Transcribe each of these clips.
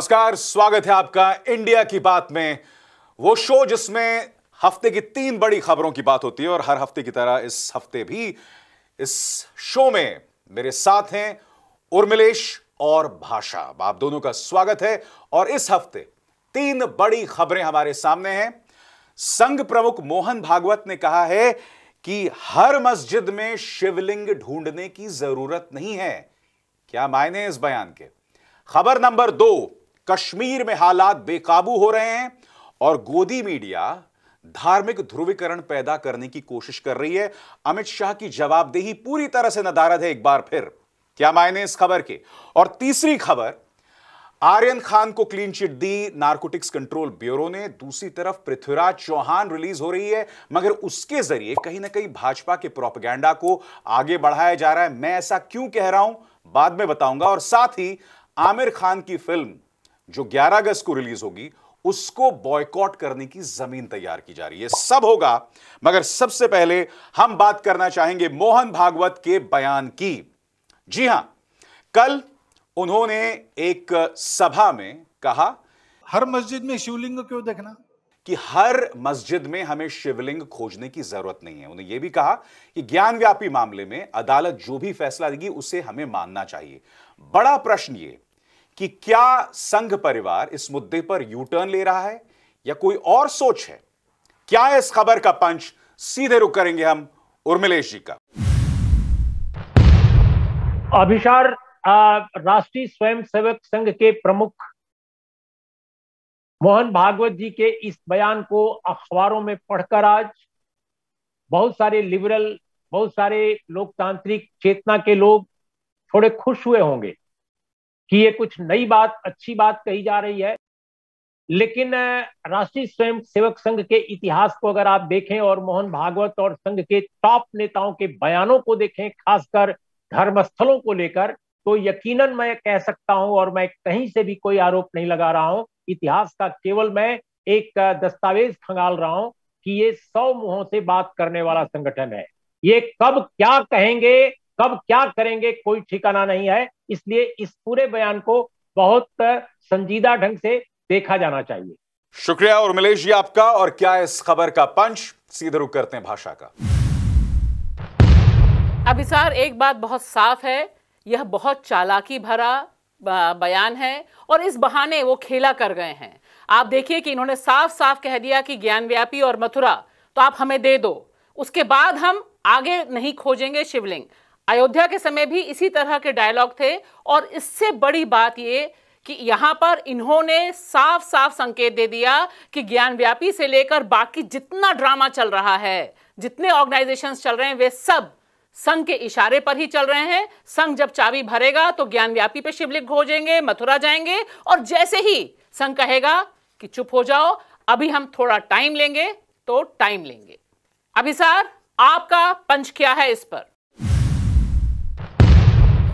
नमस्कार स्वागत है आपका इंडिया की बात में वो शो जिसमें हफ्ते की तीन बड़ी खबरों की बात होती है और हर हफ्ते की तरह इस हफ्ते भी इस शो में मेरे साथ हैं उर्मिलेश और भाषा आप दोनों का स्वागत है और इस हफ्ते तीन बड़ी खबरें हमारे सामने हैं संघ प्रमुख मोहन भागवत ने कहा है कि हर मस्जिद में शिवलिंग ढूंढने की जरूरत नहीं है क्या मायने इस बयान के खबर नंबर दो कश्मीर में हालात बेकाबू हो रहे हैं और गोदी मीडिया धार्मिक ध्रुवीकरण पैदा करने की कोशिश कर रही है अमित शाह की जवाबदेही पूरी तरह से नदारद है एक बार फिर क्या मायने इस खबर के और तीसरी खबर आर्यन खान को क्लीन चिट दी नार्कोटिक्स कंट्रोल ब्यूरो ने दूसरी तरफ पृथ्वीराज चौहान रिलीज हो रही है मगर उसके जरिए कहीं ना कहीं भाजपा के प्रोपगैंडा को आगे बढ़ाया जा रहा है मैं ऐसा क्यों कह रहा हूं बाद में बताऊंगा और साथ ही आमिर खान की फिल्म जो 11 अगस्त को रिलीज होगी उसको बॉयकॉट करने की जमीन तैयार की जा रही है सब होगा मगर सबसे पहले हम बात करना चाहेंगे मोहन भागवत के बयान की जी हां कल उन्होंने एक सभा में कहा हर मस्जिद में शिवलिंग क्यों देखना कि हर मस्जिद में हमें शिवलिंग खोजने की जरूरत नहीं है उन्हें यह भी कहा कि ज्ञान व्यापी मामले में अदालत जो भी फैसला देगी उसे हमें मानना चाहिए बड़ा प्रश्न ये कि क्या संघ परिवार इस मुद्दे पर यू टर्न ले रहा है या कोई और सोच है क्या है इस खबर का पंच सीधे रुक करेंगे हम उर्मिलेश जी का अभिशार राष्ट्रीय स्वयंसेवक संघ के प्रमुख मोहन भागवत जी के इस बयान को अखबारों में पढ़कर आज बहुत सारे लिबरल बहुत सारे लोकतांत्रिक चेतना के लोग थोड़े खुश हुए होंगे कि ये कुछ नई बात अच्छी बात कही जा रही है लेकिन राष्ट्रीय स्वयं सेवक संघ के इतिहास को अगर आप देखें और मोहन भागवत और संघ के टॉप नेताओं के बयानों को देखें खासकर धर्मस्थलों को लेकर तो यकीनन मैं कह सकता हूं और मैं कहीं से भी कोई आरोप नहीं लगा रहा हूं इतिहास का केवल मैं एक दस्तावेज खंगाल रहा हूं कि ये सौ मुंहों से बात करने वाला संगठन है ये कब क्या कहेंगे कब क्या करेंगे कोई ठिकाना नहीं है इसलिए इस पूरे बयान को बहुत संजीदा ढंग से देखा जाना चाहिए शुक्रिया और मिलेश जी आपका और क्या इस खबर का पंच सीधे रुक करते हैं भाषा का अभिसार एक बात बहुत साफ है यह बहुत चालाकी भरा बयान है और इस बहाने वो खेला कर गए हैं आप देखिए कि इन्होंने साफ साफ कह दिया कि व्यापी और मथुरा तो आप हमें दे दो उसके बाद हम आगे नहीं खोजेंगे शिवलिंग अयोध्या के समय भी इसी तरह के डायलॉग थे और इससे बड़ी बात ये कि यहाँ पर इन्होंने साफ साफ संकेत दे दिया कि ज्ञान व्यापी से लेकर बाकी जितना ड्रामा चल रहा है जितने ऑर्गेनाइजेशंस चल रहे हैं वे सब संघ के इशारे पर ही चल रहे हैं संघ जब चाबी भरेगा तो ज्ञान व्यापी पर शिवलिंग खोजेंगे मथुरा जाएंगे और जैसे ही संघ कहेगा कि चुप हो जाओ अभी हम थोड़ा टाइम लेंगे तो टाइम लेंगे अभी आपका पंच क्या है इस पर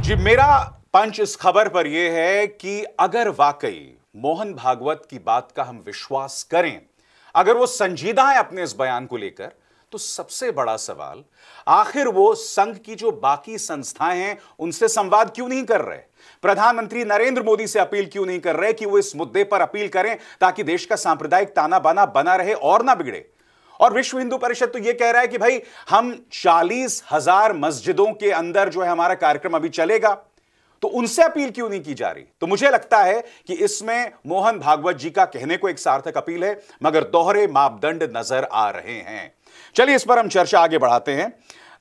जी मेरा पंच इस खबर पर यह है कि अगर वाकई मोहन भागवत की बात का हम विश्वास करें अगर वो संजीदा है अपने इस बयान को लेकर तो सबसे बड़ा सवाल आखिर वो संघ की जो बाकी संस्थाएं हैं उनसे संवाद क्यों नहीं कर रहे प्रधानमंत्री नरेंद्र मोदी से अपील क्यों नहीं कर रहे कि वो इस मुद्दे पर अपील करें ताकि देश का सांप्रदायिक ताना बाना बना रहे और ना बिगड़े और विश्व हिंदू परिषद तो यह कह रहा है कि भाई हम चालीस हजार मस्जिदों के अंदर जो है हमारा कार्यक्रम अभी चलेगा तो उनसे अपील क्यों नहीं की जा रही तो मुझे लगता है कि इसमें मोहन भागवत जी का कहने को एक सार्थक अपील है मगर दोहरे मापदंड नजर आ रहे हैं चलिए इस पर हम चर्चा आगे बढ़ाते हैं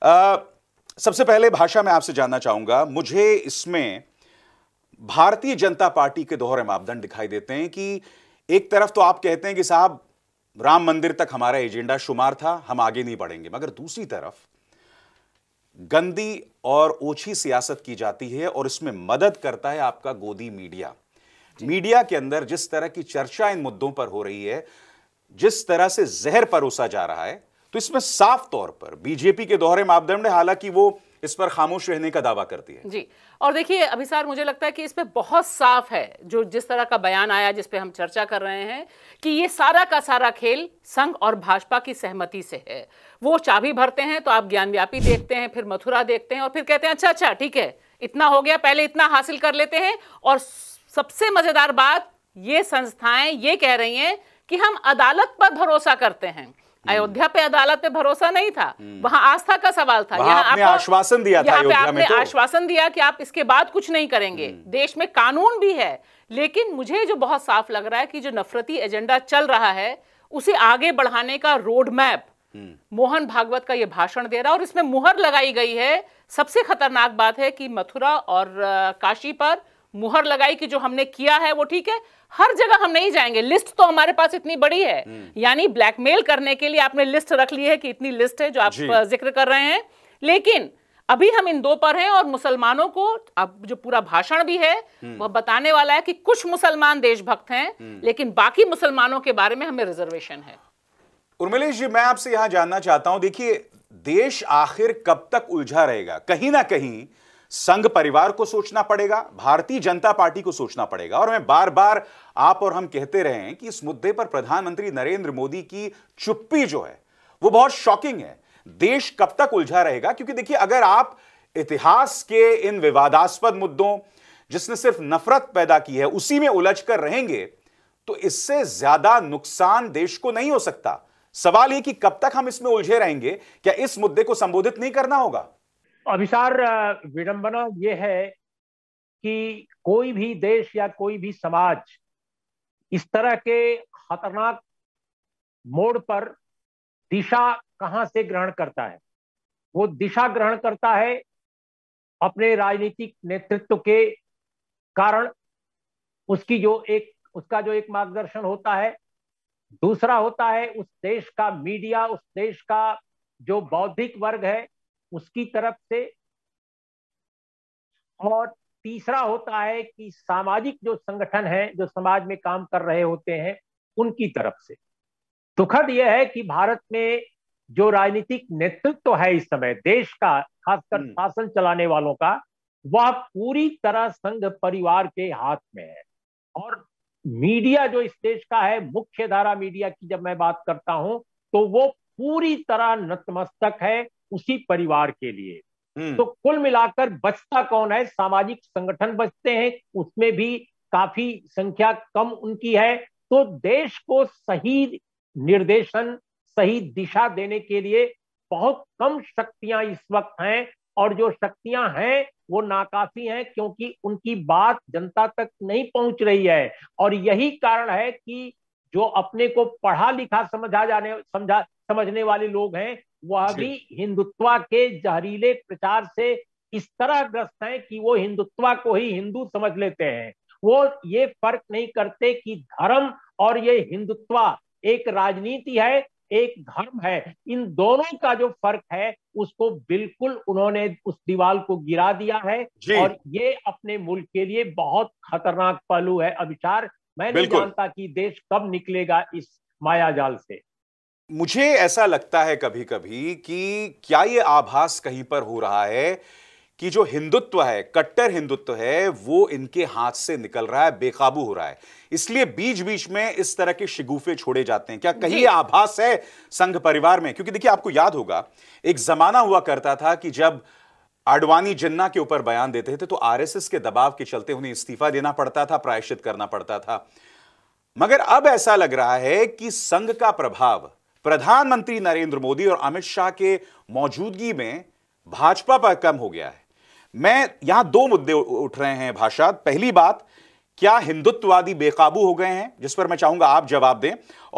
आ, सबसे पहले भाषा में आपसे जानना चाहूंगा मुझे इसमें भारतीय जनता पार्टी के दोहरे मापदंड दिखाई देते हैं कि एक तरफ तो आप कहते हैं कि साहब राम मंदिर तक हमारा एजेंडा शुमार था हम आगे नहीं बढ़ेंगे मगर दूसरी तरफ गंदी और ओछी सियासत की जाती है और इसमें मदद करता है आपका गोदी मीडिया मीडिया के अंदर जिस तरह की चर्चा इन मुद्दों पर हो रही है जिस तरह से जहर परोसा जा रहा है तो इसमें साफ तौर पर बीजेपी के दोहरे मापदंड है हालांकि वो इस पर खामोश रहने का दावा करती है जी और देखिए अभिसार मुझे लगता है कि इस पर बहुत साफ है जो जिस तरह का बयान आया जिस पर हम चर्चा कर रहे हैं कि ये सारा का सारा खेल संघ और भाजपा की सहमति से है वो चाबी भरते हैं तो आप ज्ञानव्यापी देखते हैं फिर मथुरा देखते हैं और फिर कहते हैं अच्छा अच्छा ठीक है इतना हो गया पहले इतना हासिल कर लेते हैं और सबसे मजेदार बात ये संस्थाएं ये कह रही हैं कि हम अदालत पर भरोसा करते हैं अयोध्या पे अदालत पे भरोसा नहीं था हम्म। वहां आस्था का सवाल था यहाँ आपने आश्वासन दिया था पे आपने तो। आश्वासन दिया कि आप इसके बाद कुछ नहीं करेंगे हम्म। देश में कानून भी है लेकिन मुझे जो बहुत साफ लग रहा है कि जो नफरती एजेंडा चल रहा है उसे आगे बढ़ाने का रोड मैप हम्म। मोहन भागवत का यह भाषण दे रहा और इसमें मुहर लगाई गई है सबसे खतरनाक बात है कि मथुरा और काशी पर मुहर लगाई कि जो हमने किया है वो ठीक है हर जगह हम नहीं जाएंगे लिस्ट तो हमारे पास इतनी बड़ी है हम्म। यानी ब्लैकमेल करने के लिए आपने लिस्ट रख ली है कि इतनी लिस्ट है जो आप जिक्र कर रहे हैं लेकिन अभी हम इन दो पर हैं और मुसलमानों को अब जो पूरा भाषण भी है हम्म। वह बताने वाला है कि कुछ मुसलमान देशभक्त हैं हम्म। लेकिन बाकी मुसलमानों के बारे में हमें रिजर्वेशन है उर्मिलेश जी मैं आपसे यहां जानना चाहता हूं देखिए देश आखिर कब तक उलझा रहेगा कहीं ना कहीं संघ परिवार को सोचना पड़ेगा भारतीय जनता पार्टी को सोचना पड़ेगा और मैं बार बार आप और हम कहते रहे हैं कि इस मुद्दे पर प्रधानमंत्री नरेंद्र मोदी की चुप्पी जो है वो बहुत शॉकिंग है देश कब तक उलझा रहेगा क्योंकि देखिए अगर आप इतिहास के इन विवादास्पद मुद्दों जिसने सिर्फ नफरत पैदा की है उसी में उलझ कर रहेंगे तो इससे ज्यादा नुकसान देश को नहीं हो सकता सवाल यह कि कब तक हम इसमें उलझे रहेंगे क्या इस मुद्दे को संबोधित नहीं करना होगा अभिसार विडंबना ये है कि कोई भी देश या कोई भी समाज इस तरह के खतरनाक मोड़ पर दिशा कहाँ से ग्रहण करता है वो दिशा ग्रहण करता है अपने राजनीतिक नेतृत्व के कारण उसकी जो एक उसका जो एक मार्गदर्शन होता है दूसरा होता है उस देश का मीडिया उस देश का जो बौद्धिक वर्ग है उसकी तरफ से और तीसरा होता है कि सामाजिक जो संगठन है जो समाज में काम कर रहे होते हैं उनकी तरफ से दुखद यह है कि भारत में जो राजनीतिक नेतृत्व तो है इस समय देश का खासकर हम्म। शासन चलाने वालों का वह पूरी तरह संघ परिवार के हाथ में है और मीडिया जो इस देश का है मुख्य धारा मीडिया की जब मैं बात करता हूं तो वो पूरी तरह नतमस्तक है उसी परिवार के लिए हम्म। तो कुल मिलाकर बचता कौन है सामाजिक संगठन बचते हैं उसमें भी काफी संख्या कम उनकी है तो देश को सही निर्देशन सही दिशा देने के लिए बहुत कम शक्तियां इस वक्त हैं और जो शक्तियां हैं वो नाकाफी हैं क्योंकि उनकी बात जनता तक नहीं पहुंच रही है और यही कारण है कि जो अपने को पढ़ा लिखा समझा जाने समझा समझने वाले लोग हैं वह भी हिंदुत्व के जहरीले प्रचार से इस तरह ग्रस्त है कि वो हिंदुत्व को ही हिंदू समझ लेते हैं वो ये फर्क नहीं करते कि धर्म और ये हिंदुत्व एक राजनीति है एक धर्म है इन दोनों का जो फर्क है उसको बिल्कुल उन्होंने उस दीवाल को गिरा दिया है और ये अपने मुल्क के लिए बहुत खतरनाक पहलू है अभिचार मैं नहीं जानता कि देश कब निकलेगा इस माया जाल से मुझे ऐसा लगता है कभी कभी कि क्या ये आभास कहीं पर हो रहा है कि जो हिंदुत्व है कट्टर हिंदुत्व है वो इनके हाथ से निकल रहा है बेकाबू हो रहा है इसलिए बीच बीच में इस तरह के शिगुफे छोड़े जाते हैं क्या कहीं आभास है संघ परिवार में क्योंकि देखिए आपको याद होगा एक जमाना हुआ करता था कि जब आडवाणी जिन्ना के ऊपर बयान देते थे तो आरएसएस के दबाव के चलते उन्हें इस्तीफा देना पड़ता था प्रायश्चित करना पड़ता था मगर अब ऐसा लग रहा है कि संघ का प्रभाव प्रधानमंत्री नरेंद्र मोदी और अमित शाह के मौजूदगी में भाजपा पर कम हो गया है मैं यहां दो मुद्दे उठ रहे हैं भाषा पहली बात क्या हिंदुत्ववादी बेकाबू हो गए हैं जिस पर मैं चाहूंगा आप जवाब दें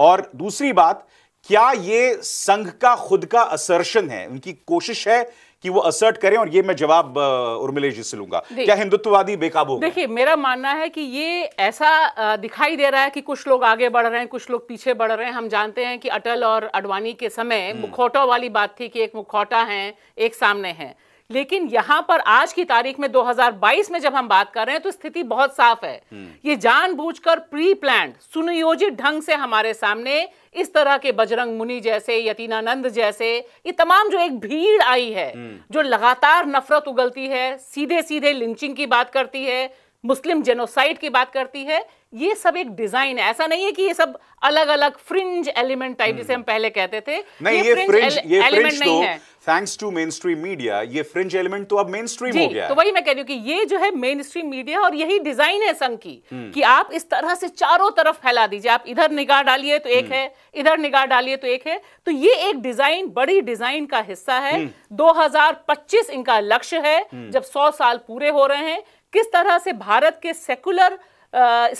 और दूसरी बात क्या यह संघ का खुद का असर्शन है उनकी कोशिश है कि वो असर्ट करें और ये मैं जवाब उर्मिले जी से लूंगा क्या हिंदुत्ववादी बेकाबू देखिए मेरा मानना है कि ये ऐसा दिखाई दे रहा है कि कुछ लोग आगे बढ़ रहे हैं कुछ लोग पीछे बढ़ रहे हैं हम जानते हैं कि अटल और अडवाणी के समय हम्म। मुखौटों वाली बात थी कि एक मुखौटा है एक सामने है लेकिन यहाँ पर आज की तारीख में 2022 में जब हम बात कर रहे हैं तो स्थिति बहुत साफ है हम्म। ये जानबूझकर प्री प्लान सुनियोजित ढंग से हमारे सामने इस तरह के बजरंग मुनि जैसे यतीनानंद जैसे ये तमाम जो एक भीड़ आई है हम्म। जो लगातार नफरत उगलती है सीधे सीधे लिंचिंग की बात करती है मुस्लिम जेनोसाइड की बात करती है ये सब एक डिजाइन है ऐसा नहीं है कि ये सब अलग अलग फ्रिंज एलिमेंट टाइप जिसे हम्म। हम पहले कहते थे नहीं ये, ये फ्रिंज एल, ये एलिमेंट फ्रिंज नहीं तो, है thanks to mainstream media ये फ्रिंज एलिमेंट तो अब मेन स्ट्रीम हो गया तो वही मैं कह रही हूँ कि ये जो है मेन स्ट्रीम मीडिया और यही डिजाइन है संघ की हम्म। कि आप इस तरह से चारों तरफ फैला दीजिए आप इधर निगाह डालिए तो एक हम्म। है इधर निगाह डालिए तो एक है तो ये एक डिजाइन बड़ी डिजाइन का हिस्सा है 2025 हम्म। इनका लक्ष्य है जब 100 साल पूरे हो रहे हैं किस तरह से भारत के सेकुलर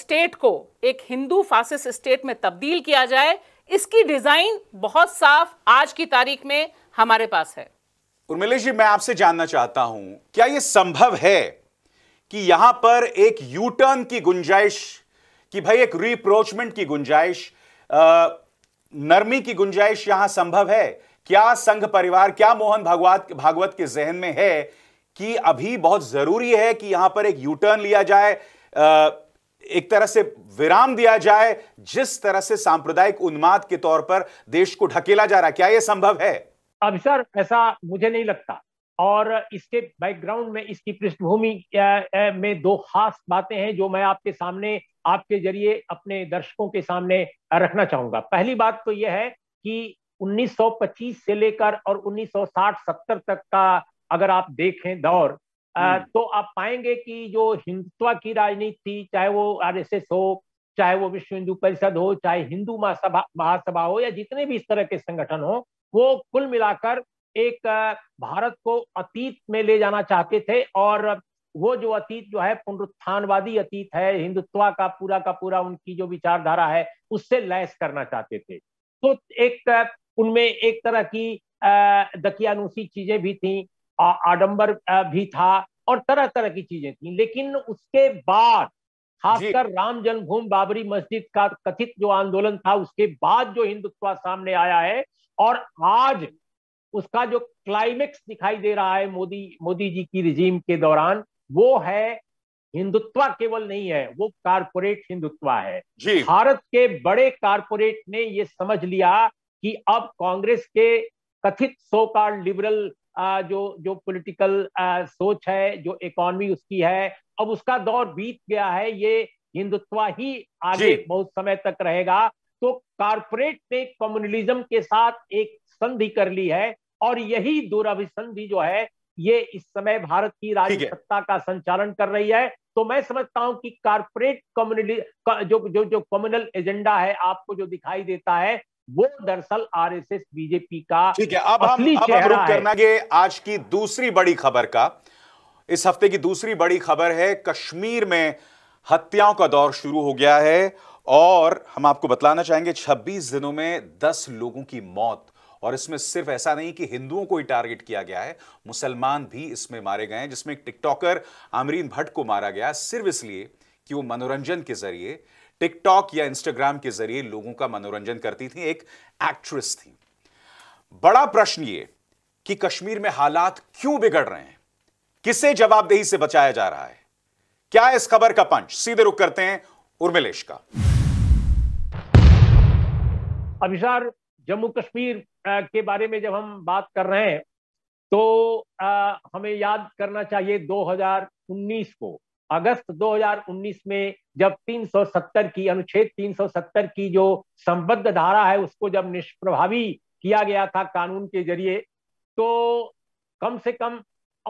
स्टेट को एक हिंदू फासिस्ट स्टेट में तब्दील किया जाए इसकी डिजाइन बहुत साफ आज की तारीख में हमारे पास है उर्मिलेश जी मैं आपसे जानना चाहता हूं क्या यह संभव है कि यहां पर एक यू टर्न की गुंजाइश कि भाई एक रिप्रोचमेंट की गुंजाइश नरमी की गुंजाइश यहां संभव है क्या संघ परिवार क्या मोहन भागवत भागवत के जहन में है कि अभी बहुत जरूरी है कि यहां पर एक यूटर्न लिया जाए आ, एक तरह से विराम दिया जाए जिस तरह से सांप्रदायिक उन्माद के तौर पर देश को ढकेला जा रहा क्या यह संभव है अब सर ऐसा मुझे नहीं लगता और इसके बैकग्राउंड में इसकी पृष्ठभूमि में दो खास बातें हैं जो मैं आपके सामने आपके जरिए अपने दर्शकों के सामने रखना चाहूंगा पहली बात तो यह है कि 1925 से लेकर और 1960-70 तक का अगर आप देखें दौर हम्म। तो आप पाएंगे कि जो हिंदुत्व की राजनीति थी चाहे वो आरएसएस हो चाहे वो विश्व हिंदू परिषद हो चाहे हिंदू महासभा महासभा हो या जितने भी इस तरह के संगठन हो वो कुल मिलाकर एक भारत को अतीत में ले जाना चाहते थे और वो जो अतीत जो है पुनरुत्थानवादी अतीत है हिंदुत्व का पूरा का पूरा उनकी जो विचारधारा है उससे लैस करना चाहते थे तो एक उनमें एक तरह की अः दकियानुसी चीजें भी थी आडंबर भी था और तरह तरह की चीजें थी लेकिन उसके बाद खासकर राम जन्मभूमि बाबरी मस्जिद का कथित जो आंदोलन था उसके बाद जो हिंदुत्व सामने आया है और आज उसका जो क्लाइमेक्स दिखाई दे रहा है मोदी मोदी जी की रिजीम के दौरान वो है हिंदुत्व केवल नहीं है वो कारपोरेट हिंदुत्व है भारत के बड़े कारपोरेट ने ये समझ लिया कि अब कांग्रेस के कथित सो कार्ड लिबरल जो जो पॉलिटिकल सोच है जो इकोनॉमी उसकी है अब उसका दौर बीत गया है ये हिंदुत्व ही आगे बहुत समय तक रहेगा तो कारपोरेट ने कम्युनलिज्म के साथ एक संधि कर ली है और यही संधि जो है ये इस समय भारत की राजसत्ता सत्ता का संचालन कर रही है तो मैं समझता हूं कि कारपोरेट कम्युनिटी जो जो जो कम्युनल एजेंडा है आपको जो दिखाई देता है वो दरअसल आरएसएस बीजेपी का ठीक है अब हम अब हम रुक करना आज की दूसरी बड़ी खबर का इस हफ्ते की दूसरी बड़ी खबर है कश्मीर में हत्याओं का दौर शुरू हो गया है और हम आपको बतलाना चाहेंगे 26 दिनों में 10 लोगों की मौत और इसमें सिर्फ ऐसा नहीं कि हिंदुओं को ही टारगेट किया गया है मुसलमान भी इसमें मारे गए हैं जिसमें एक टिकटॉकर आमरीन भट्ट को मारा गया सिर्फ इसलिए कि वो मनोरंजन के जरिए टिकटॉक या इंस्टाग्राम के जरिए लोगों का मनोरंजन करती थी एक एक्ट्रेस थी बड़ा प्रश्न ये कि कश्मीर में हालात क्यों बिगड़ रहे हैं किसे जवाबदेही से बचाया जा रहा है क्या इस खबर का पंच सीधे रुक करते हैं उर्मिलेश का अभिसार जम्मू कश्मीर के बारे में जब हम बात कर रहे हैं तो आ, हमें याद करना चाहिए 2019 को अगस्त 2019 में जब 370 की अनुच्छेद 370 की जो संबद्ध धारा है उसको जब निष्प्रभावी किया गया था कानून के जरिए तो कम से कम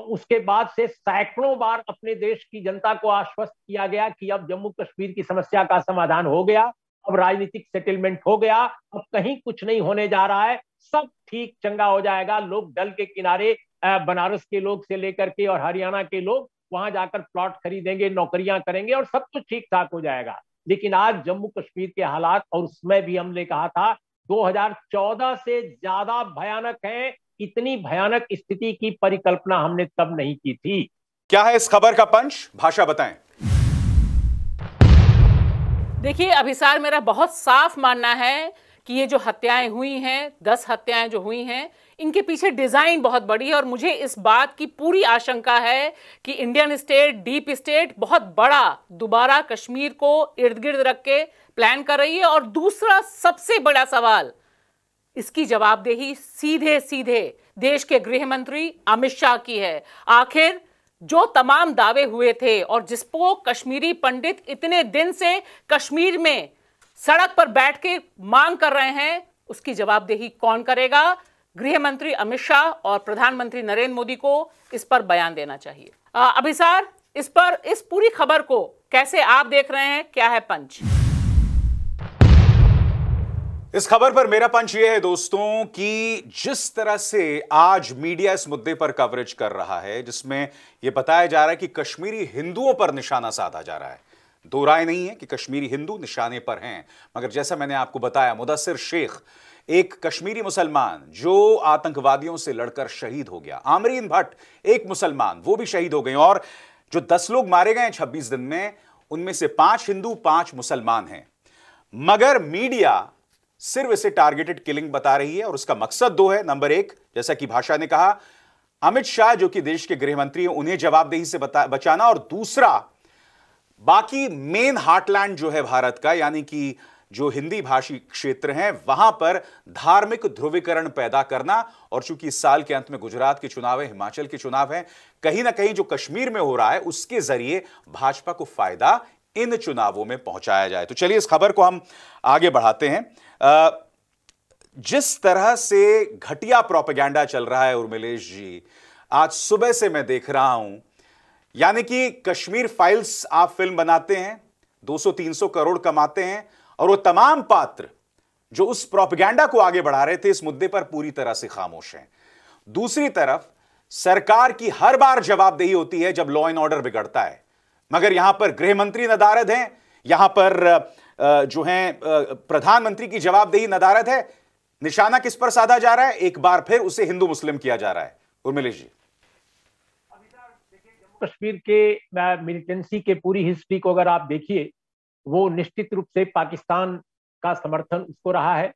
उसके बाद से सैकड़ों बार अपने देश की जनता को आश्वस्त किया गया कि अब जम्मू कश्मीर की समस्या का समाधान हो गया अब राजनीतिक सेटलमेंट हो गया अब कहीं कुछ नहीं होने जा रहा है सब ठीक चंगा हो जाएगा लोग डल के किनारे बनारस के लोग से लेकर के और हरियाणा के लोग वहां जाकर प्लॉट खरीदेंगे नौकरियां करेंगे और सब कुछ ठीक ठाक हो जाएगा लेकिन आज जम्मू कश्मीर के हालात और उसमें भी हमने कहा था 2014 से ज्यादा भयानक है इतनी भयानक स्थिति की परिकल्पना हमने तब नहीं की थी क्या है इस खबर का पंच भाषा बताएं देखिए अभिसार मेरा बहुत साफ मानना है कि ये जो हत्याएं हुई हैं दस हत्याएं जो हुई हैं इनके पीछे डिज़ाइन बहुत बड़ी है और मुझे इस बात की पूरी आशंका है कि इंडियन स्टेट डीप स्टेट बहुत बड़ा दोबारा कश्मीर को इर्द गिर्द रख के प्लान कर रही है और दूसरा सबसे बड़ा सवाल इसकी जवाबदेही सीधे सीधे देश के गृह मंत्री अमित शाह की है आखिर जो तमाम दावे हुए थे और जिसको कश्मीरी पंडित इतने दिन से कश्मीर में सड़क पर बैठ के मांग कर रहे हैं उसकी जवाबदेही कौन करेगा गृह मंत्री अमित शाह और प्रधानमंत्री नरेंद्र मोदी को इस पर बयान देना चाहिए अभिसार इस पर इस पूरी खबर को कैसे आप देख रहे हैं क्या है पंच इस खबर पर मेरा पंच यह है दोस्तों कि जिस तरह से आज मीडिया इस मुद्दे पर कवरेज कर रहा है जिसमें यह बताया जा रहा है कि कश्मीरी हिंदुओं पर निशाना साधा जा रहा है दो राय नहीं है कि कश्मीरी हिंदू निशाने पर हैं मगर जैसा मैंने आपको बताया मुदसर शेख एक कश्मीरी मुसलमान जो आतंकवादियों से लड़कर शहीद हो गया आमरीन भट्ट एक मुसलमान वो भी शहीद हो गए और जो दस लोग मारे गए छब्बीस दिन में उनमें से पांच हिंदू पांच मुसलमान हैं मगर मीडिया सिर्फ इसे टारगेटेड किलिंग बता रही है और उसका मकसद दो है नंबर एक जैसा कि भाषा ने कहा अमित शाह जो कि देश के गृहमंत्री हैं उन्हें जवाबदेही से बचाना और दूसरा बाकी मेन हार्टलैंड जो है भारत का यानी कि जो हिंदी भाषी क्षेत्र हैं वहां पर धार्मिक ध्रुवीकरण पैदा करना और चूंकि इस साल के अंत में गुजरात के चुनाव है हिमाचल के चुनाव है कहीं ना कहीं जो कश्मीर में हो रहा है उसके जरिए भाजपा को फायदा इन चुनावों में पहुंचाया जाए तो चलिए इस खबर को हम आगे बढ़ाते हैं जिस तरह से घटिया प्रोपेगेंडा चल रहा है उर्मिलेश जी आज सुबह से मैं देख रहा हूं यानी कि कश्मीर फाइल्स आप फिल्म बनाते हैं 200-300 करोड़ कमाते हैं और वो तमाम पात्र जो उस प्रोपगैंडा को आगे बढ़ा रहे थे इस मुद्दे पर पूरी तरह से खामोश हैं दूसरी तरफ सरकार की हर बार जवाबदेही होती है जब लॉ एंड ऑर्डर बिगड़ता है मगर यहां पर गृह मंत्री नदारद हैं यहां पर जो है प्रधानमंत्री की जवाबदेही नदारद है निशाना किस पर साधा जा रहा है एक बार फिर उसे हिंदू मुस्लिम किया जा रहा है उर्मिलेश जी कश्मीर के मिलिटेंसी के पूरी हिस्ट्री को अगर आप देखिए वो निश्चित रूप से पाकिस्तान का समर्थन उसको रहा है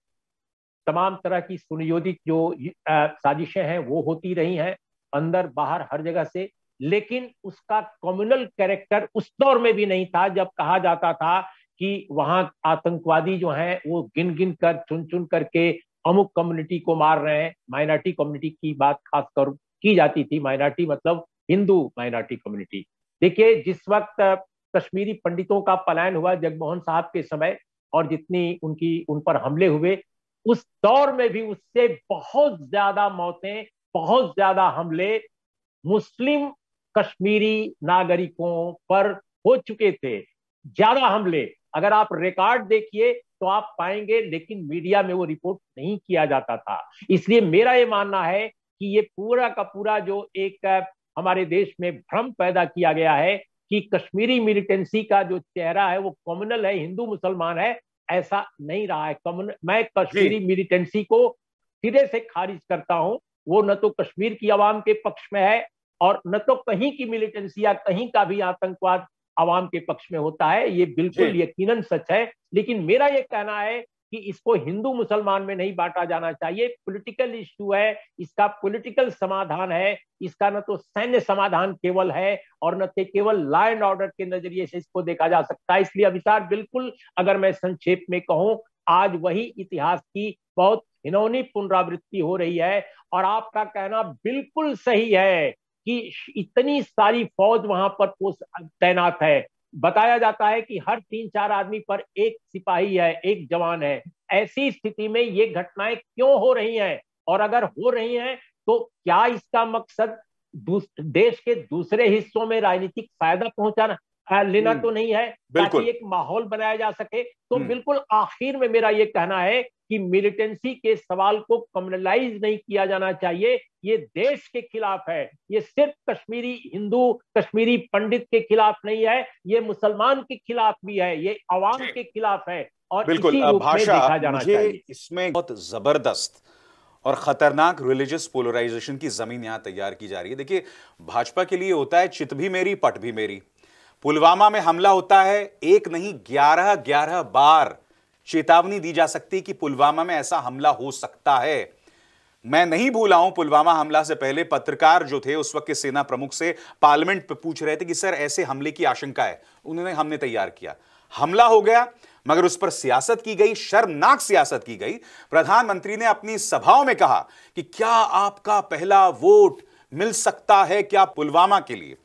तमाम तरह की सुनियोजित जो साजिशें हैं वो होती रही हैं अंदर बाहर हर जगह से लेकिन उसका कम्युनल कैरेक्टर उस दौर में भी नहीं था जब कहा जाता था कि वहां आतंकवादी जो हैं वो गिन गिन कर चुन चुन करके अमुक कम्युनिटी को मार रहे हैं माइनॉरिटी कम्युनिटी की बात खासकर की जाती थी माइनॉरिटी मतलब हिंदू माइनॉरिटी कम्युनिटी देखिए जिस वक्त कश्मीरी पंडितों का पलायन हुआ जगमोहन साहब के समय और जितनी उनकी उन पर हमले हुए उस दौर में भी उससे बहुत ज्यादा मौतें बहुत ज्यादा हमले मुस्लिम कश्मीरी नागरिकों पर हो चुके थे ज्यादा हमले अगर आप रिकॉर्ड देखिए तो आप पाएंगे लेकिन मीडिया में वो रिपोर्ट नहीं किया जाता था इसलिए मेरा ये मानना है कि ये पूरा का पूरा जो एक हमारे देश में भ्रम पैदा किया गया है कि कश्मीरी मिलिटेंसी का जो चेहरा है वो कॉमनल है हिंदू मुसलमान है ऐसा नहीं रहा है कॉमन मैं कश्मीरी मिलिटेंसी को सिरे से खारिज करता हूं वो न तो कश्मीर की आवाम के पक्ष में है और न तो कहीं की मिलिटेंसी या कहीं का भी आतंकवाद आवाम के पक्ष में होता है ये बिल्कुल यकीनन सच है लेकिन मेरा ये कहना है कि इसको हिंदू मुसलमान में नहीं बांटा जाना चाहिए पॉलिटिकल इश्यू है इसका पॉलिटिकल समाधान है इसका न तो सैन्य समाधान केवल है और न तो केवल लॉ एंड ऑर्डर के नजरिए से इसको देखा जा सकता है इसलिए अभिसार बिल्कुल अगर मैं संक्षेप में कहूं आज वही इतिहास की बहुत हिनौनी पुनरावृत्ति हो रही है और आपका कहना बिल्कुल सही है कि इतनी सारी फौज वहां पर तैनात है बताया जाता है कि हर तीन चार आदमी पर एक सिपाही है एक जवान है ऐसी स्थिति में ये घटनाएं क्यों हो रही हैं और अगर हो रही हैं तो क्या इसका मकसद देश के दूसरे हिस्सों में राजनीतिक फायदा पहुंचाना लेना हम्म, तो नहीं है ताकि एक माहौल बनाया जा सके तो हम्म। बिल्कुल आखिर में मेरा ये कहना है कि मिलिटेंसी के सवाल को कम्युनलाइज नहीं किया जाना चाहिए ये देश के खिलाफ है ये सिर्फ कश्मीरी हिंदू कश्मीरी पंडित के खिलाफ नहीं है ये मुसलमान के खिलाफ भी है ये आवाम के खिलाफ है और बिल्कुल भाषा मुझे इसमें बहुत जबरदस्त और खतरनाक रिलीजियस पोलराइजेशन की जमीन यहां तैयार की जा रही है देखिए भाजपा के लिए होता है चित भी मेरी पट भी मेरी पुलवामा में हमला होता है एक नहीं ग्यारह ग्यारह बार चेतावनी दी जा सकती कि पुलवामा में ऐसा हमला हो सकता है मैं नहीं भूला हूं पुलवामा हमला से पहले पत्रकार जो थे उस वक्त के सेना प्रमुख से पार्लियामेंट पर पूछ रहे थे कि सर ऐसे हमले की आशंका है उन्होंने हमने तैयार किया हमला हो गया मगर उस पर सियासत की गई शर्मनाक सियासत की गई प्रधानमंत्री ने अपनी सभाओं में कहा कि क्या आपका पहला वोट मिल सकता है क्या पुलवामा के लिए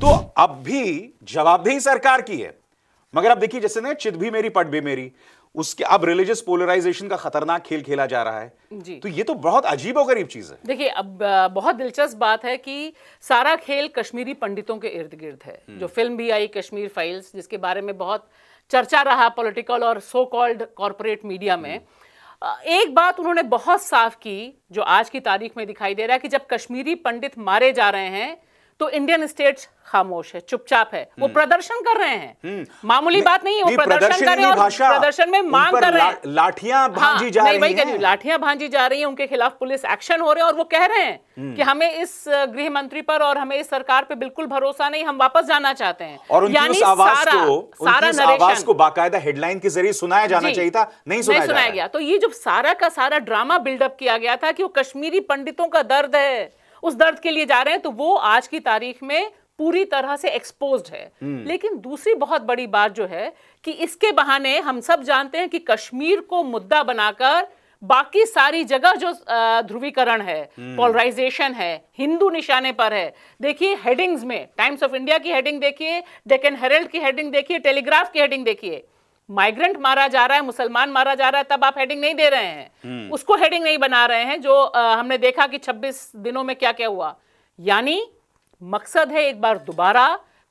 तो अब भी जवाबदेही सरकार की है मगर अब देखिए जैसे ना चित भी मेरी पट भी मेरी उसके अब रिलीजियस पोलराइजेशन का खतरनाक खेल खेला जा रहा है जी तो ये तो बहुत अजीब और गरीब चीज है देखिए अब बहुत दिलचस्प बात है कि सारा खेल कश्मीरी पंडितों के इर्द गिर्द है हम्म। जो फिल्म भी आई कश्मीर फाइल्स जिसके बारे में बहुत चर्चा रहा पॉलिटिकल और सो कॉल्ड कॉरपोरेट मीडिया में हम्म। एक बात उन्होंने बहुत साफ की जो आज की तारीख में दिखाई दे रहा है कि जब कश्मीरी पंडित मारे जा रहे हैं तो इंडियन स्टेट्स खामोश है चुपचाप है वो हम्म। प्रदर्शन कर रहे हैं हम्म। मामूली बात नहीं है वो प्रदर्शन कर रहे हैं और प्रदर्शन में मांग कर रहे हैं लाठियां हाँ, भांजी जा रही हैं लाठियां भांजी जा रही हैं उनके खिलाफ पुलिस एक्शन हो रहे हैं और वो कह रहे हैं हम्म। कि हमें इस गृह मंत्री पर और हमें इस सरकार पे बिल्कुल भरोसा नहीं हम वापस जाना चाहते हैं और यानी सारा सारा आवाज को बाकायदा हेडलाइन के जरिए सुनाया जाना चाहिए था नहीं सुनाया गया तो ये जो सारा का सारा ड्रामा बिल्डअप किया गया था कि वो कश्मीरी पंडितों का दर्द है उस दर्द के लिए जा रहे हैं तो वो आज की तारीख में पूरी तरह से एक्सपोज है हम्म। लेकिन दूसरी बहुत बड़ी बात जो है कि इसके बहाने हम सब जानते हैं कि कश्मीर को मुद्दा बनाकर बाकी सारी जगह जो ध्रुवीकरण है पोलराइजेशन हम्म। है हिंदू निशाने पर है देखिए हेडिंग्स में टाइम्स ऑफ इंडिया की हेडिंग देखिए डेकन हेरल्ड की हेडिंग देखिए टेलीग्राफ की हेडिंग देखिए माइग्रेंट मारा जा रहा है मुसलमान मारा जा रहा है तब आप हेडिंग नहीं दे रहे हैं हम्म। उसको हेडिंग नहीं बना रहे हैं जो आ, हमने देखा कि 26 दिनों में क्या क्या हुआ यानी मकसद है एक बार दोबारा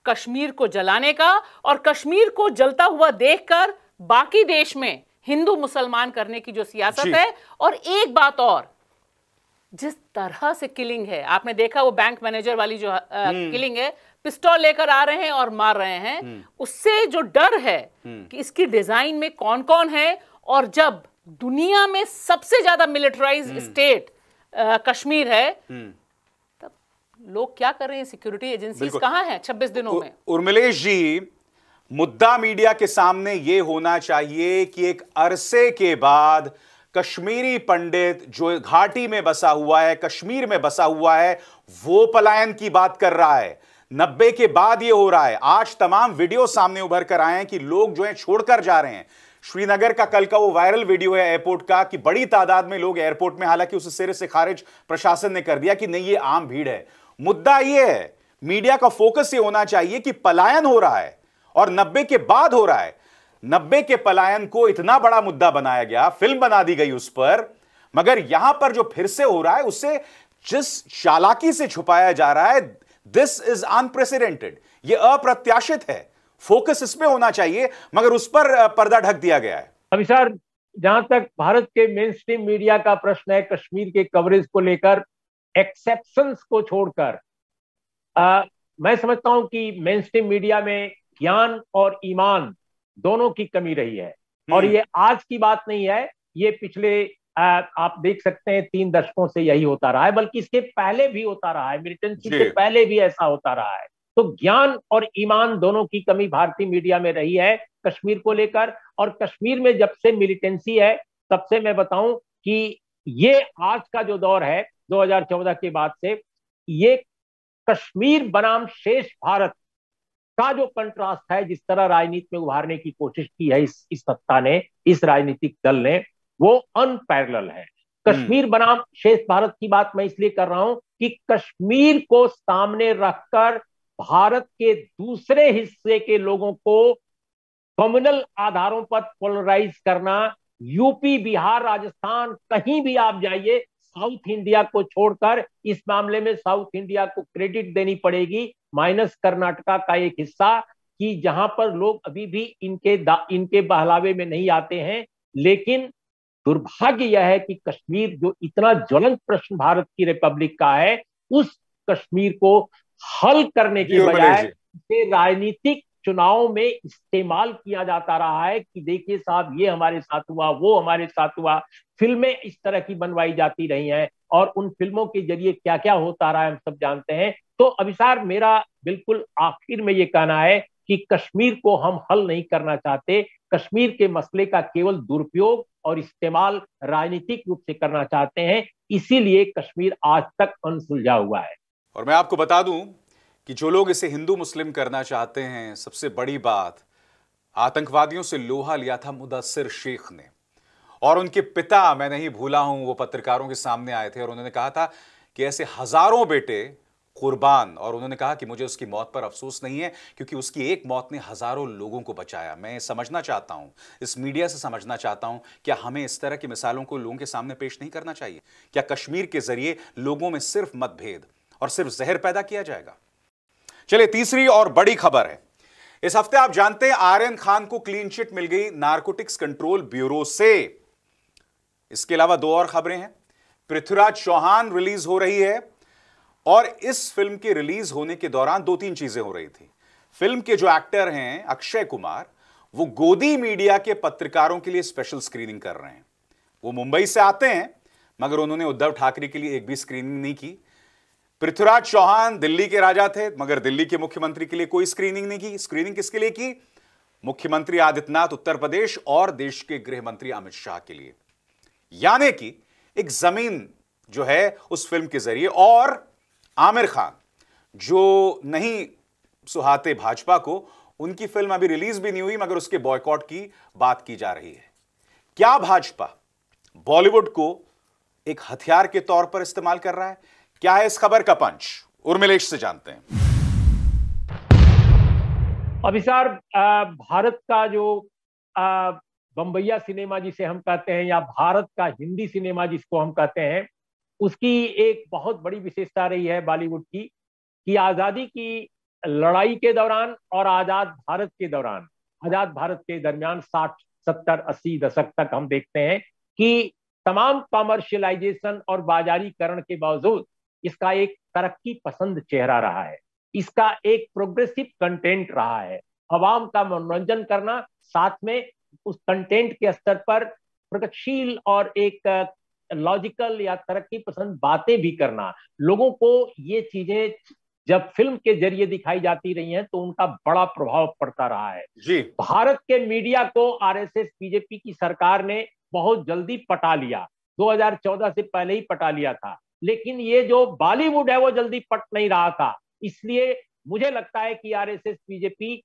कश्मीर को जलाने का और कश्मीर को जलता हुआ देखकर बाकी देश में हिंदू मुसलमान करने की जो सियासत है और एक बात और जिस तरह से किलिंग है आपने देखा वो बैंक मैनेजर वाली जो आ, किलिंग हम्म। है पिस्टॉल लेकर आ रहे हैं और मार रहे हैं हम्म। उससे जो डर है हम्म। कि इसकी डिजाइन में कौन कौन है और जब दुनिया में सबसे ज्यादा मिलिटराइज हम्म। स्टेट कश्मीर है तब लोग क्या कर रहे हैं सिक्योरिटी एजेंसी कहां है छब्बीस दिनों में उर्मिलेश जी मुद्दा मीडिया के सामने यह होना चाहिए कि एक अरसे के बाद कश्मीरी पंडित जो घाटी में बसा हुआ है कश्मीर में बसा हुआ है वो पलायन की बात कर रहा है नब्बे के बाद ये हो रहा है आज तमाम वीडियो सामने उभर कर आए हैं कि लोग जो है छोड़कर जा रहे हैं श्रीनगर का कल का वो वायरल वीडियो है एयरपोर्ट का कि बड़ी तादाद में लोग एयरपोर्ट में हालांकि उस सिरे से खारिज प्रशासन ने कर दिया कि नहीं ये आम भीड़ है मुद्दा ये है मीडिया का फोकस ये होना चाहिए कि पलायन हो रहा है और नब्बे के बाद हो रहा है नब्बे के पलायन को इतना बड़ा मुद्दा बनाया गया फिल्म बना दी गई उस पर मगर यहां पर जो फिर से हो रहा है उसे जिस चालाकी से छुपाया जा रहा है दिस इज अनप्रेसिडेंटेड ये अप्रत्याशित है फोकस इस पे होना चाहिए मगर उस पर पर्दा ढक दिया गया है अभी सर जहां तक भारत के मेन स्ट्रीम मीडिया का प्रश्न है कश्मीर के कवरेज को लेकर एक्सेप्शन को छोड़कर मैं समझता हूं कि मेन स्ट्रीम मीडिया में ज्ञान और ईमान दोनों की कमी रही है और हम्म। ये आज की बात नहीं है ये पिछले आप देख सकते हैं तीन दशकों से यही होता रहा है बल्कि इसके पहले भी होता रहा है मिलिटेंसी से पहले भी ऐसा होता रहा है तो ज्ञान और ईमान दोनों की कमी भारतीय मीडिया में रही है कश्मीर को लेकर और कश्मीर में जब से मिलिटेंसी है तब से मैं बताऊं कि ये आज का जो दौर है 2014 के बाद से ये कश्मीर बनाम शेष भारत का जो कंट्रास्ट है जिस तरह राजनीति में उभारने की कोशिश की है इस इस सत्ता ने इस राजनीतिक दल ने वो अनपैरल है हम्म। कश्मीर बनाम शेष भारत की बात मैं इसलिए कर रहा हूं कि कश्मीर को सामने रखकर भारत के दूसरे हिस्से के लोगों को कम्युनल आधारों पर पोलराइज करना यूपी बिहार राजस्थान कहीं भी आप जाइए साउथ इंडिया को छोड़कर इस मामले में साउथ इंडिया को क्रेडिट देनी पड़ेगी माइनस कर्नाटका का एक हिस्सा कि जहां पर लोग अभी भी इनके इनके बहलावे में नहीं आते हैं लेकिन दुर्भाग्य यह है कि कश्मीर जो इतना ज्वलंत प्रश्न भारत की रिपब्लिक का है उस कश्मीर को हल करने के बजाय राजनीतिक चुनाव में इस्तेमाल किया जाता रहा है कि देखिए साहब ये हमारे साथ हुआ वो हमारे साथ हुआ फिल्में इस तरह की बनवाई जाती रही हैं और उन फिल्मों के जरिए क्या क्या होता रहा है हम सब जानते हैं तो अभिसार मेरा बिल्कुल आखिर में ये कहना है कि कश्मीर को हम हल नहीं करना चाहते कश्मीर के मसले का केवल दुरुपयोग और इस्तेमाल राजनीतिक रूप से करना चाहते हैं इसीलिए कश्मीर आज तक अनसुलझा हुआ है और मैं आपको बता दूं कि जो लोग इसे हिंदू मुस्लिम करना चाहते हैं सबसे बड़ी बात आतंकवादियों से लोहा लिया था मुदसर शेख ने और उनके पिता मैं नहीं भूला हूं वो पत्रकारों के सामने आए थे और उन्होंने कहा था कि ऐसे हजारों बेटे कुर्बान और उन्होंने कहा कि मुझे उसकी मौत पर अफसोस नहीं है क्योंकि उसकी एक मौत ने हजारों लोगों को बचाया मैं समझना चाहता हूं इस मीडिया से समझना चाहता हूं क्या हमें इस तरह की मिसालों को लोगों के सामने पेश नहीं करना चाहिए क्या कश्मीर के जरिए लोगों में सिर्फ मतभेद और सिर्फ जहर पैदा किया जाएगा चलिए तीसरी और बड़ी खबर है इस हफ्ते आप जानते हैं आर्यन खान को क्लीन चिट मिल गई नार्कोटिक्स कंट्रोल ब्यूरो से इसके अलावा दो और खबरें हैं पृथ्वीराज चौहान रिलीज हो रही है और इस फिल्म के रिलीज होने के दौरान दो तीन चीजें हो रही थी फिल्म के जो एक्टर हैं अक्षय कुमार वो गोदी मीडिया के पत्रकारों के लिए स्पेशल स्क्रीनिंग कर रहे हैं वो मुंबई से आते हैं मगर उन्होंने उद्धव ठाकरे के लिए एक भी स्क्रीनिंग नहीं की पृथ्वीराज चौहान दिल्ली के राजा थे मगर दिल्ली के मुख्यमंत्री के लिए कोई स्क्रीनिंग नहीं की स्क्रीनिंग किसके लिए की मुख्यमंत्री आदित्यनाथ उत्तर प्रदेश और देश के गृह मंत्री अमित शाह के लिए यानी कि एक जमीन जो है उस फिल्म के जरिए और आमिर खान जो नहीं सुहाते भाजपा को उनकी फिल्म अभी रिलीज भी नहीं हुई मगर उसके बॉयकॉट की बात की जा रही है क्या भाजपा बॉलीवुड को एक हथियार के तौर पर इस्तेमाल कर रहा है क्या है इस खबर का पंच उर्मिलेश से जानते हैं अभिसार भारत का जो बम्बैया सिनेमा जिसे हम कहते हैं या भारत का हिंदी सिनेमा जिसको हम कहते हैं उसकी एक बहुत बड़ी विशेषता रही है बॉलीवुड की कि आज़ादी की लड़ाई के दौरान और आज़ाद भारत के दौरान आज़ाद भारत के दरमियान साठ सत्तर अस्सी दशक तक हम देखते हैं कि तमाम कॉमर्शियलाइजेशन और बाजारीकरण के बावजूद इसका एक तरक्की पसंद चेहरा रहा है इसका एक प्रोग्रेसिव कंटेंट रहा है आवाम का मनोरंजन करना साथ में उस कंटेंट के स्तर पर प्रगतिशील और एक लॉजिकल या तरक्की पसंद बातें भी करना लोगों को ये चीजें जब फिल्म के जरिए दिखाई जाती रही हैं तो उनका बड़ा प्रभाव पड़ता रहा है जी भारत के मीडिया को आरएसएस बीजेपी की सरकार ने बहुत जल्दी पटा लिया 2014 से पहले ही पटा लिया था लेकिन ये जो बॉलीवुड है वो जल्दी पट नहीं रहा था इसलिए मुझे लगता है कि आरएसएस बीजेपी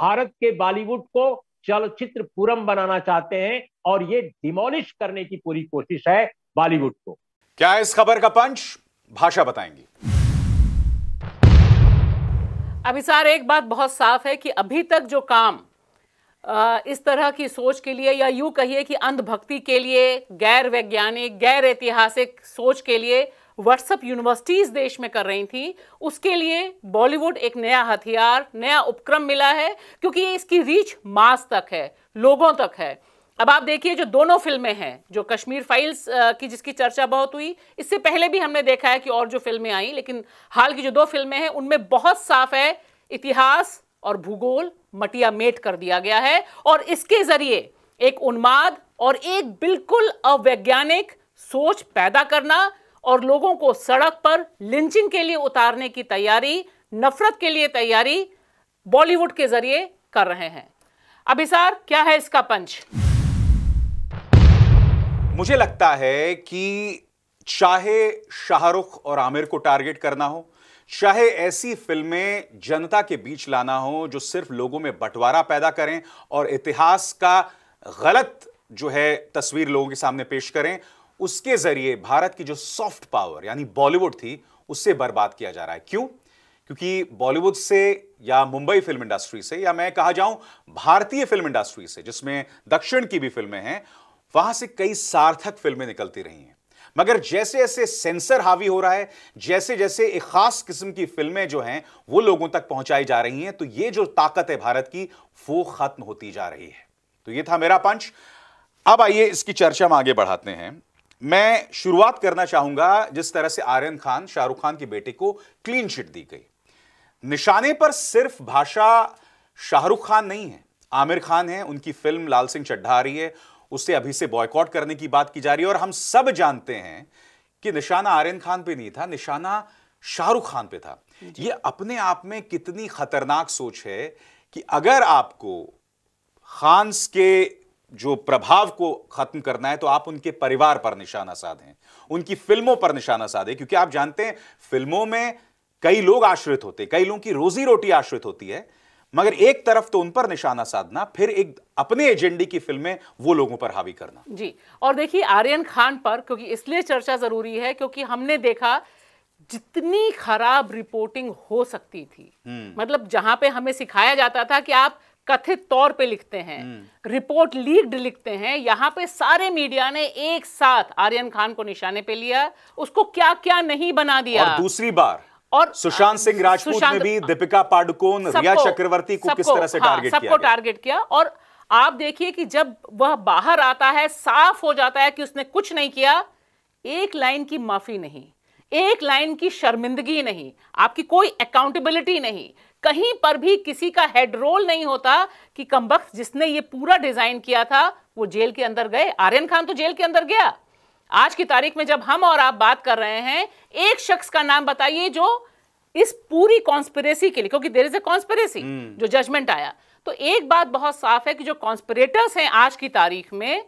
भारत के बॉलीवुड को चलचित्र पूरम बनाना चाहते हैं और ये डिमोलिश करने की पूरी कोशिश है बॉलीवुड को क्या इस खबर का पंच भाषा बताएंगी अभी सार एक बात बहुत साफ है कि अभी तक जो काम इस तरह की सोच के लिए या यूं कहिए कि अंधभक्ति के लिए गैर वैज्ञानिक गैर ऐतिहासिक सोच के लिए व्हाट्सएप यूनिवर्सिटीज देश में कर रही थी उसके लिए बॉलीवुड एक नया हथियार नया उपक्रम मिला है क्योंकि इसकी रीच मास तक है लोगों तक है अब आप देखिए जो दोनों फिल्में हैं जो कश्मीर फाइल्स की जिसकी चर्चा बहुत हुई इससे पहले भी हमने देखा है कि और जो फिल्में आई लेकिन हाल की जो दो फिल्में हैं उनमें बहुत साफ है इतिहास और भूगोल मटिया मेट कर दिया गया है और इसके जरिए एक उन्माद और एक बिल्कुल अवैज्ञानिक सोच पैदा करना और लोगों को सड़क पर लिंचिंग के लिए उतारने की तैयारी नफरत के लिए तैयारी बॉलीवुड के जरिए कर रहे हैं अभिसार क्या है इसका पंच मुझे लगता है कि चाहे शाहरुख और आमिर को टारगेट करना हो चाहे ऐसी फिल्में जनता के बीच लाना हो जो सिर्फ लोगों में बंटवारा पैदा करें और इतिहास का गलत जो है तस्वीर लोगों के सामने पेश करें उसके जरिए भारत की जो सॉफ्ट पावर यानी बॉलीवुड थी उससे बर्बाद किया जा रहा है क्यों क्योंकि बॉलीवुड से या मुंबई फिल्म इंडस्ट्री से या मैं कहा जाऊं भारतीय फिल्म इंडस्ट्री से जिसमें दक्षिण की भी फिल्में हैं वहां से कई सार्थक फिल्में निकलती रही हैं मगर जैसे जैसे सेंसर हावी हो रहा है जैसे जैसे एक खास किस्म की फिल्में जो हैं वो लोगों तक पहुंचाई जा रही हैं तो ये जो ताकत है भारत की वो खत्म होती जा रही है तो ये था मेरा पंच अब आइए इसकी चर्चा हम आगे बढ़ाते हैं मैं शुरुआत करना चाहूंगा जिस तरह से आर्यन खान शाहरुख खान के बेटे को क्लीन चिट दी गई निशाने पर सिर्फ भाषा शाहरुख खान नहीं है आमिर खान है उनकी फिल्म लाल सिंह चड्ढा आ रही है उससे अभी से बॉयकॉट करने की बात की जा रही है और हम सब जानते हैं कि निशाना आर्यन खान पे नहीं था निशाना शाहरुख खान पे था ये अपने आप में कितनी खतरनाक सोच है कि अगर आपको खान्स के जो प्रभाव को खत्म करना है तो आप उनके परिवार पर निशाना साधें उनकी फिल्मों पर निशाना साधें क्योंकि आप जानते हैं फिल्मों में कई लोग आश्रित होते हैं कई लोगों की रोजी रोटी आश्रित होती है मगर एक तरफ तो उन पर निशाना साधना फिर एक अपने एजेंडे की फिल्में वो लोगों पर हावी करना जी और देखिए आर्यन खान पर क्योंकि इसलिए चर्चा जरूरी है क्योंकि हमने देखा जितनी खराब रिपोर्टिंग हो सकती थी हम्म। मतलब जहां पे हमें सिखाया जाता था कि आप कथित तौर पे लिखते हैं हम्म। रिपोर्ट लीक्ड लिखते हैं यहाँ पे सारे मीडिया ने एक साथ आर्यन खान को निशाने पे लिया उसको क्या क्या नहीं बना दिया और दूसरी बार और सुशांत सिंह राजपूत ने भी हाँ। दीपिका पाडुकोन रिया चक्रवर्ती को किस तरह से टारगेट हाँ, किया सबको टारगेट किया और आप देखिए कि जब वह बाहर आता है साफ हो जाता है कि उसने कुछ नहीं किया एक लाइन की माफी नहीं एक लाइन की शर्मिंदगी नहीं आपकी कोई अकाउंटेबिलिटी नहीं कहीं पर भी किसी का हेड रोल नहीं होता कि कमबख्त जिसने ये पूरा डिजाइन किया था वो जेल के अंदर गए आर्यन खान तो जेल के अंदर गया आज की तारीख में जब हम और आप बात कर रहे हैं एक शख्स का नाम बताइए जो इस पूरी कॉन्स्पिरेसी के लिए क्योंकि देर इज ए कॉन्स्पिरेसी जो जजमेंट आया तो एक बात बहुत साफ है कि जो कॉन्स्पिरेटर्स हैं आज की तारीख में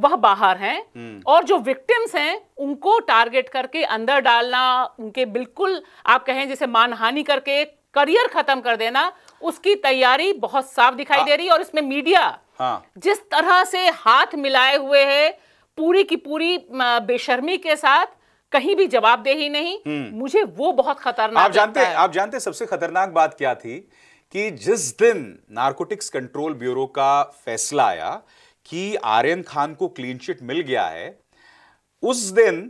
वह बाहर हैं हम्म। और जो विक्टिम्स हैं उनको टारगेट करके अंदर डालना उनके बिल्कुल आप कहें जैसे मानहानि करके करियर खत्म कर देना उसकी तैयारी बहुत साफ दिखाई हाँ। दे रही है और इसमें मीडिया हाँ। जिस तरह से हाथ मिलाए हुए है पूरी की पूरी बेशर्मी के साथ कहीं भी जवाबदेही नहीं हम्म। मुझे वो बहुत खतरनाक आप जानते हैं आप जानते सबसे खतरनाक बात क्या थी कि जिस दिन नारकोटिक्स कंट्रोल ब्यूरो का फैसला आया कि आर्यन खान को क्लीन चिट मिल गया है उस दिन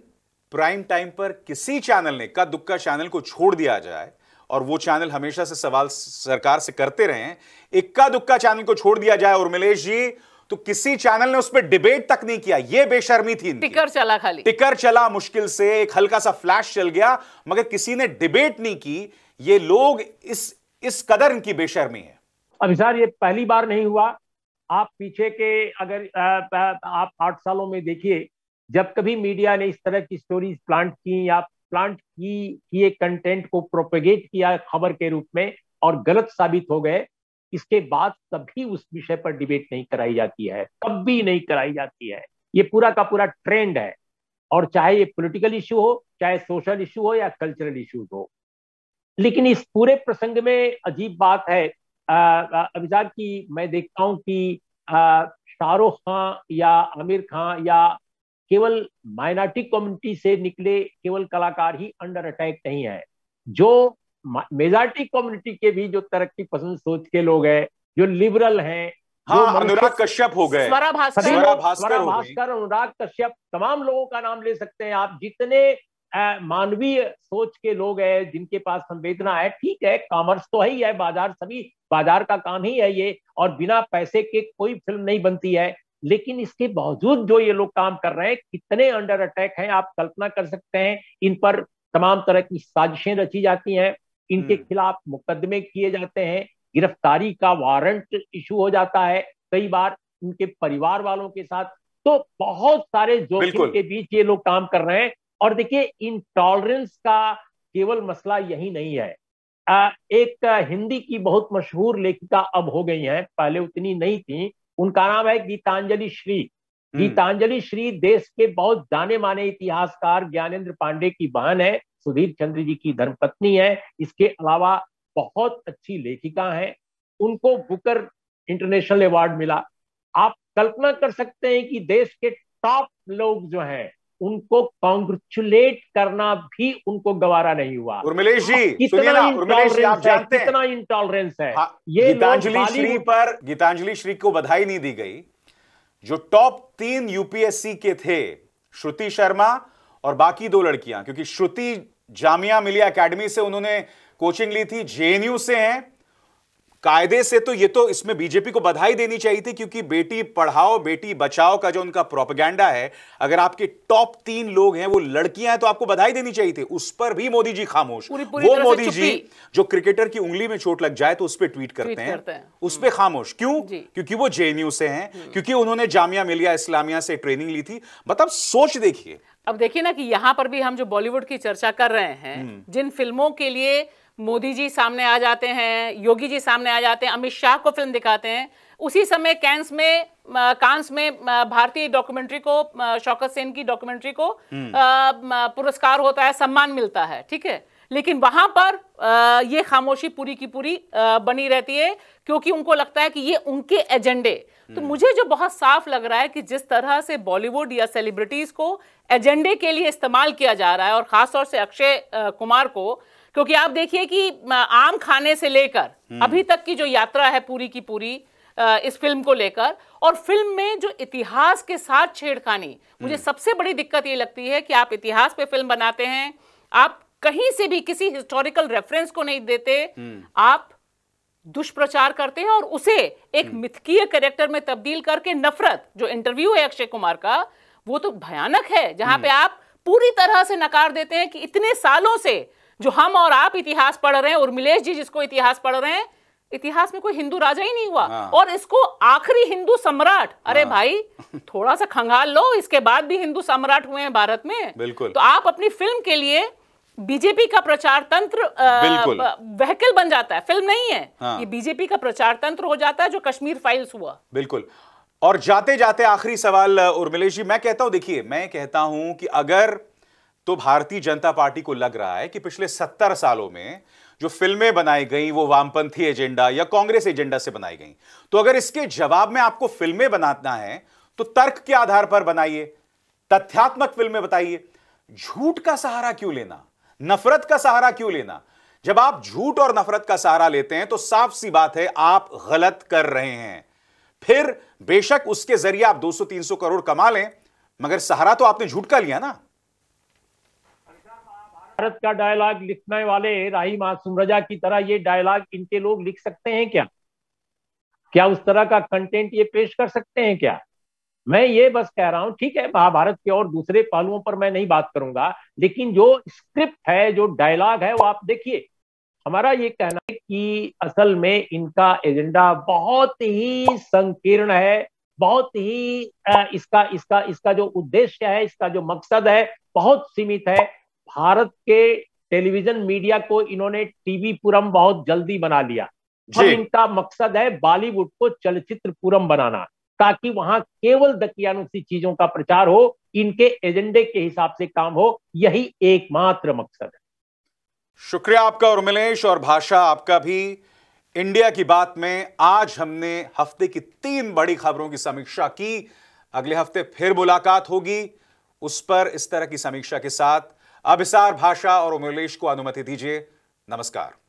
प्राइम टाइम पर किसी चैनल ने का दुक्का चैनल को छोड़ दिया जाए और वो चैनल हमेशा से सवाल सरकार से करते रहे इक्का दुक्का चैनल को छोड़ दिया जाए उर्मिलेश जी तो किसी चैनल ने उस पर डिबेट तक नहीं किया ये बेशर्मी थी टिकर चला खाली टिकर चला मुश्किल से एक हल्का सा फ्लैश चल गया मगर किसी ने डिबेट नहीं की ये लोग इस इस कदर इनकी बेशर्मी है अभिसार ये पहली बार नहीं हुआ आप पीछे के अगर आप आठ सालों में देखिए जब कभी मीडिया ने इस तरह की स्टोरीज प्लांट की या प्लांट की किए कंटेंट को प्रोपेगेट किया खबर के रूप में और गलत साबित हो गए इसके बाद कभी उस विषय पर डिबेट नहीं कराई जाती है कभी नहीं कराई जाती है ये पूरा का पूरा ट्रेंड है और चाहे ये पॉलिटिकल इशू हो चाहे सोशल इशू हो या कल्चरल इशूज हो लेकिन इस पूरे प्रसंग में अजीब बात है अभिजाक की मैं देखता हूं कि शाहरुख खान या आमिर खान या केवल माइनॉरिटी कम्युनिटी से निकले केवल कलाकार ही अंडर अटैक नहीं है जो मेजॉरिटी कम्युनिटी के भी जो तरक्की पसंद सोच के लोग हैं जो लिबरल हैं हाँ अनुराग कश्यप हो गए स्वरा भास्कर स्वरा भास्कर, भास्कर अनुराग कश्यप तमाम लोगों का नाम ले सकते हैं आप जितने मानवीय सोच के लोग हैं जिनके पास संवेदना है ठीक है कॉमर्स तो है ही है बाजार सभी बाजार का काम ही है ये और बिना पैसे के कोई फिल्म नहीं बनती है लेकिन इसके बावजूद जो ये लोग काम कर रहे हैं कितने अंडर अटैक हैं आप कल्पना कर सकते हैं इन पर तमाम तरह की साजिशें रची जाती हैं इनके हम्म। खिलाफ मुकदमे किए जाते हैं गिरफ्तारी का वारंट इशू हो जाता है कई बार उनके परिवार वालों के साथ तो बहुत सारे जोखिम के बीच ये लोग काम कर रहे हैं और देखिए इन टॉलरेंस का केवल मसला यही नहीं है आ, एक हिंदी की बहुत मशहूर लेखिका अब हो गई है पहले उतनी नहीं थी उनका नाम है गीतांजलि श्री हम्म। गीतांजलि श्री देश के बहुत जाने माने इतिहासकार ज्ञानेन्द्र पांडे की बहन है सुधीर चंद्र जी की धर्मपत्नी है इसके अलावा बहुत अच्छी लेखिका हैं उनको बुकर इंटरनेशनल अवार्ड मिला आप कल्पना कर सकते हैं कि देश के टॉप लोग जो हैं उनको कॉन्ग्रेचुलेट करना भी उनको गवारा नहीं हुआ उर्मिलेश जी कितना इंटॉलरेंस है हाँ, ये गीतांजलि श्री पर गीतांजलि श्री को बधाई नहीं दी गई जो टॉप तीन यूपीएससी के थे श्रुति शर्मा और बाकी दो लड़कियां क्योंकि श्रुति जामिया मिलिया एकेडमी से उन्होंने कोचिंग ली थी जेएनयू से हैं कायदे से तो ये तो इसमें बीजेपी को बधाई देनी चाहिए थी क्योंकि बेटी पढ़ाओ बेटी बचाओ का जो उनका प्रोपगेंडा है अगर आपके टॉप तीन लोग हैं वो लड़कियां हैं तो आपको बधाई देनी चाहिए थी उस पर भी मोदी जी खामोश पुरी, पुरी वो मोदी जी जो क्रिकेटर की उंगली में चोट लग जाए तो उस पर ट्वीट करते ट्वीट हैं, हैं। उस पर हम्म। खामोश क्यों क्योंकि वो जेएनयू से हैं हम्म। क्योंकि उन्होंने जामिया मिलिया इस्लामिया से ट्रेनिंग ली थी मतलब सोच देखिए अब देखिए ना कि यहाँ पर भी हम जो बॉलीवुड की चर्चा कर रहे हैं हम्म। जिन फिल्मों के लिए मोदी जी सामने आ जाते हैं योगी जी सामने आ जाते हैं अमित शाह को फिल्म दिखाते हैं उसी समय कैंस में कांस में भारतीय डॉक्यूमेंट्री को शौकत सेन की डॉक्यूमेंट्री को हम्म। पुरस्कार होता है सम्मान मिलता है ठीक है लेकिन वहां पर ये खामोशी पूरी की पूरी बनी रहती है क्योंकि उनको लगता है कि ये उनके एजेंडे तो हम्म। मुझे जो बहुत साफ लग रहा है कि जिस तरह से बॉलीवुड या सेलिब्रिटीज को एजेंडे के लिए इस्तेमाल किया जा रहा है और खासतौर से अक्षय कुमार को क्योंकि आप देखिए कि आम खाने से लेकर हम्म। अभी तक की जो यात्रा है पूरी की पूरी इस फिल्म को लेकर और फिल्म में जो इतिहास के साथ छेड़खानी मुझे हम्म। सबसे बड़ी दिक्कत ये लगती है कि आप इतिहास पे फिल्म बनाते हैं आप कहीं से भी किसी हिस्टोरिकल रेफरेंस को नहीं देते आप दुष्प्रचार करते हैं और उसे एक हम्म। मिथकीय कैरेक्टर में तब्दील करके नफरत जो इंटरव्यू है अक्षय कुमार का वो तो भयानक है जहां पे हम्म। आप पूरी तरह से नकार देते हैं कि इतने सालों से जो हम और आप इतिहास पढ़ रहे हैं उर्मिलेश जी जिसको इतिहास पढ़ रहे हैं इतिहास में कोई हिंदू राजा ही नहीं हुआ हाँ। और इसको आखिरी हिंदू सम्राट अरे हाँ। भाई थोड़ा सा खंगाल लो इसके बाद भी हिंदू सम्राट हुए हैं भारत में बिल्कुल तो आप अपनी फिल्म के लिए बीजेपी का प्रचार तंत्र वहकल बन जाता है फिल्म नहीं है हाँ। ये बीजेपी का प्रचार तंत्र हो जाता है जो कश्मीर फाइल्स हुआ बिल्कुल और जाते जाते आखिरी सवाल उर्मिलेश जी मैं कहता हूं देखिए मैं कहता हूं कि अगर तो भारतीय जनता पार्टी को लग रहा है कि पिछले सत्तर सालों में जो फिल्में बनाई गई वो वामपंथी एजेंडा या कांग्रेस एजेंडा से बनाई गई तो अगर इसके जवाब में आपको फिल्में बनाना है तो तर्क के आधार पर बनाइए तथ्यात्मक फिल्में बताइए झूठ का सहारा क्यों लेना नफरत का सहारा क्यों लेना जब आप झूठ और नफरत का सहारा लेते हैं तो साफ सी बात है आप गलत कर रहे हैं फिर बेशक उसके जरिए आप 200-300 करोड़ कमा लें मगर सहारा तो आपने झूठ का लिया ना भारत का डायलॉग लिखने वाले राही मासूम रजा की तरह ये डायलॉग इनके लोग लिख सकते हैं क्या क्या उस तरह का कंटेंट ये पेश कर सकते हैं क्या मैं ये बस कह रहा हूं ठीक है महाभारत के और दूसरे पहलुओं पर मैं नहीं बात करूंगा लेकिन जो स्क्रिप्ट है जो डायलॉग है वो आप देखिए हमारा ये कहना है कि असल में इनका एजेंडा बहुत ही संकीर्ण है बहुत ही इसका इसका इसका जो उद्देश्य है इसका जो मकसद है बहुत सीमित है भारत के टेलीविजन मीडिया को इन्होंने टीवी पुरम बहुत जल्दी बना लिया और इनका मकसद है बॉलीवुड को चलचित्र पुरम बनाना ताकि वहां केवल दकियानुसी चीजों का प्रचार हो इनके एजेंडे के हिसाब से काम हो यही एकमात्र मकसद है शुक्रिया आपका उर्मिलेश और भाषा आपका भी इंडिया की बात में आज हमने हफ्ते की तीन बड़ी खबरों की समीक्षा की अगले हफ्ते फिर मुलाकात होगी उस पर इस तरह की समीक्षा के साथ अभिसार भाषा और उमेलेश को अनुमति दीजिए नमस्कार